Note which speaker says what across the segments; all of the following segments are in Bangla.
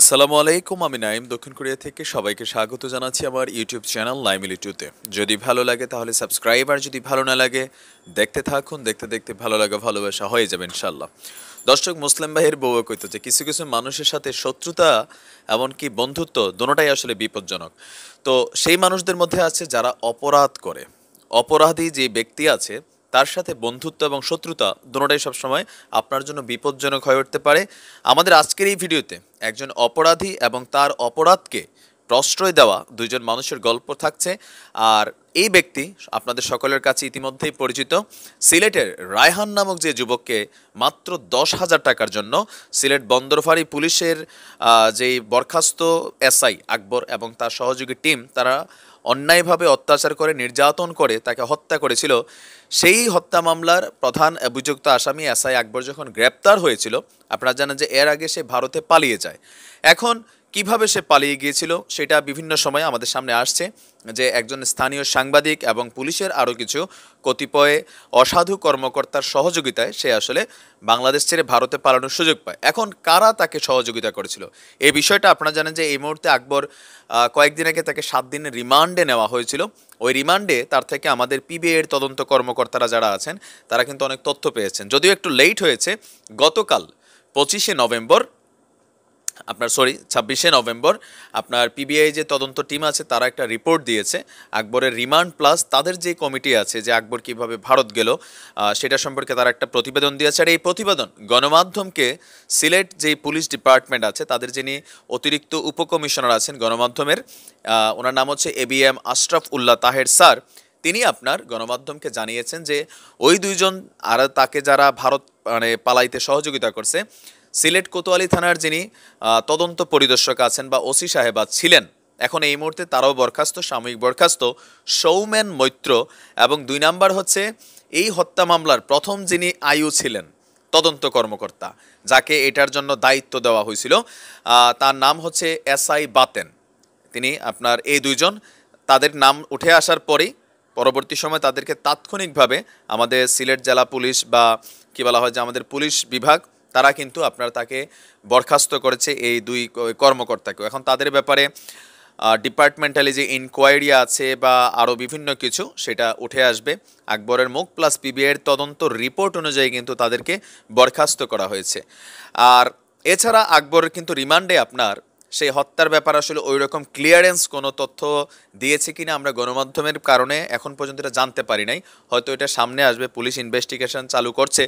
Speaker 1: আসসালামু আলাইকুম আমি নাইম দক্ষিণ কোরিয়া থেকে সবাইকে স্বাগত জানাচ্ছি আমার ইউটিউব চ্যানেল নাইমিলি টুতে যদি ভালো লাগে তাহলে সাবস্ক্রাইব আর যদি ভালো না লাগে দেখতে থাকুন দেখতে দেখতে ভালো লাগা ভালোবাসা হয়ে যাবে ইনশাল্লাহ দর্শক মুসলিম ভাইয়ের বউ কইতো যে কিছু কিছু মানুষের সাথে শত্রুতা এমনকি বন্ধুত্ব দোনোটাই আসলে বিপজ্জনক তো সেই মানুষদের মধ্যে আছে যারা অপরাধ করে অপরাধী যে ব্যক্তি আছে তার সাথে বন্ধুত্ব এবং শত্রুতা দুটোটাই সবসময় আপনার জন্য বিপজ্জনক হয়ে উঠতে পারে আমাদের আজকের এই ভিডিওতে একজন অপরাধী এবং তার অপরাধকে প্রশ্রয় দেওয়া দুইজন মানুষের গল্প থাকছে আর এই ব্যক্তি আপনাদের সকলের কাছে ইতিমধ্যেই পরিচিত সিলেটের রায়হান নামক যে যুবককে মাত্র দশ হাজার টাকার জন্য সিলেট বন্দরফারি পুলিশের যেই বরখাস্ত এসআই আকবর এবং তার সহযোগী টিম তারা অন্যায়ভাবে অত্যাচার করে নির্যাতন করে তাকে হত্যা করেছিল সেই হত্যা মামলার প্রধান অভিযুক্ত আসামি এসআই আকবর যখন গ্রেপ্তার হয়েছিল আপনারা জানেন যে এর আগে সে ভারতে পালিয়ে যায় এখন কিভাবে সে পালিয়ে গিয়েছিল সেটা বিভিন্ন সময়ে আমাদের সামনে আসছে যে একজন স্থানীয় সাংবাদিক এবং পুলিশের আরও কিছু কতিপয়ে অসাধু কর্মকর্তার সহযোগিতায় সে আসলে বাংলাদেশ ছেড়ে ভারতে পালানোর সুযোগ পায় এখন কারা তাকে সহযোগিতা করেছিল এই বিষয়টা আপনারা জানেন যে এই মুহূর্তে আকবর কয়েকদিন আগে তাকে সাত দিনের রিমান্ডে নেওয়া হয়েছিল ওই রিমান্ডে তার থেকে আমাদের পিবিএর তদন্ত কর্মকর্তারা যারা আছেন তারা কিন্তু অনেক তথ্য পেয়েছেন যদিও একটু লেট হয়েছে গতকাল পঁচিশে নভেম্বর আপনার সরি ছাব্বিশে নভেম্বর আপনার পিবিআই যে তদন্ত টিম আছে তারা একটা রিপোর্ট দিয়েছে আকবরের রিমান্ড প্লাস তাদের যে কমিটি আছে যে আকবর কিভাবে ভারত গেল সেটা সম্পর্কে তারা একটা প্রতিবেদন দিয়েছে আর এই প্রতিবেদন গণমাধ্যমকে সিলেট যে পুলিশ ডিপার্টমেন্ট আছে তাদের যিনি অতিরিক্ত উপকমিশনার আছেন গণমাধ্যমের ওনার নাম হচ্ছে A B M Ashraf Ullah Taher sir তিনি আপনার গণমাধ্যমকে জানিয়েছেন যে ওই দুইজন আর তাকে যারা ভারত মানে পালাইতে সহযোগিতা করছে সিলেট কোতোয়ালি থানার যিনি তদন্ত পরিদর্শক আছেন বা ওসি সাহেবা ছিলেন এখন এই মুহূর্তে তারাও বরখাস্ত সাময়িক বরখাস্ত সৌমেন মৈত্র এবং দুই নাম্বার হচ্ছে এই হত্যা মামলার প্রথম যিনি আয়ু ছিলেন তদন্ত কর্মকর্তা যাকে এটার জন্য দায়িত্ব দেওয়া হয়েছিল তার নাম হচ্ছে এস আই বাতেন তিনি আপনার এই দুইজন তাদের নাম উঠে আসার পরেই পরবর্তী সময় তাদেরকে তাৎক্ষণিকভাবে আমাদের সিলেট জেলা পুলিশ বা কী বলা হয় যে আমাদের পুলিশ বিভাগ তারা কিন্তু আপনারা তাকে বরখাস্ত করেছে এই দুই কর্মকর্তাকেও এখন তাদের ব্যাপারে ডিপার্টমেন্টালি যে ইনকোয়ারি আছে বা আরও বিভিন্ন কিছু সেটা উঠে আসবে আকবরের মুখ প্লাস পিবিআইয়ের তদন্ত রিপোর্ট অনুযায়ী কিন্তু তাদেরকে বরখাস্ত করা হয়েছে আর এছাড়া আকবরের কিন্তু রিমান্ডে আপনার সেই হত্যার ব্যাপার আসলে ওই রকম ক্লিয়ারেন্স কোনো তথ্য দিয়েছে কিনা আমরা গণমাধ্যমের কারণে এখন পর্যন্ত এটা জানতে পারি নাই হয়তো এটা সামনে আসবে পুলিশ ইনভেস্টিগেশন চালু করছে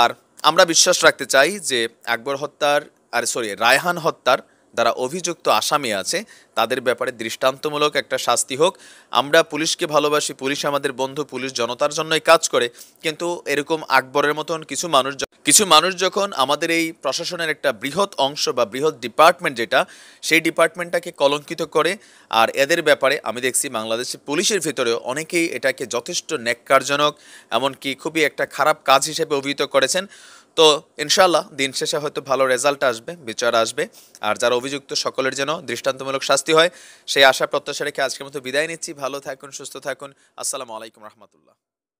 Speaker 1: আর আমরা বিশ্বাস রাখতে চাই যে আকবর হত্যার আর সরি রায়হান হত্যার যারা অভিযুক্ত আসামি আছে তাদের ব্যাপারে দৃষ্টান্তমূলক একটা শাস্তি হোক আমরা পুলিশকে ভালোবাসি পুলিশ আমাদের বন্ধু পুলিশ জনতার জন্যই কাজ করে কিন্তু এরকম আকবরের মতন কিছু মানুষ কিছু মানুষ যখন আমাদের এই প্রশাসনের একটা বৃহৎ অংশ বা বৃহৎ ডিপার্টমেন্ট যেটা সেই ডিপার্টমেন্টটাকে কলঙ্কিত করে আর এদের ব্যাপারে আমি দেখছি বাংলাদেশের পুলিশের ভিতরেও অনেকেই এটাকে যথেষ্ট ন্যাক্কারজনক এমনকি খুবই একটা খারাপ কাজ হিসেবে অভিহিত করেছেন তো ইনশাল্লাহ দিন শেষে হয়তো ভালো রেজাল্ট আসবে বিচার আসবে আর যারা অভিযুক্ত সকলের যেন দৃষ্টান্তমূলক শাস্তি হয় সেই আশা প্রত্যাশা রেখে আজকের মতো বিদায় নিচ্ছি ভালো থাকুন সুস্থ থাকুন আসসালামু আলাইকুম রহমতুল্লাহ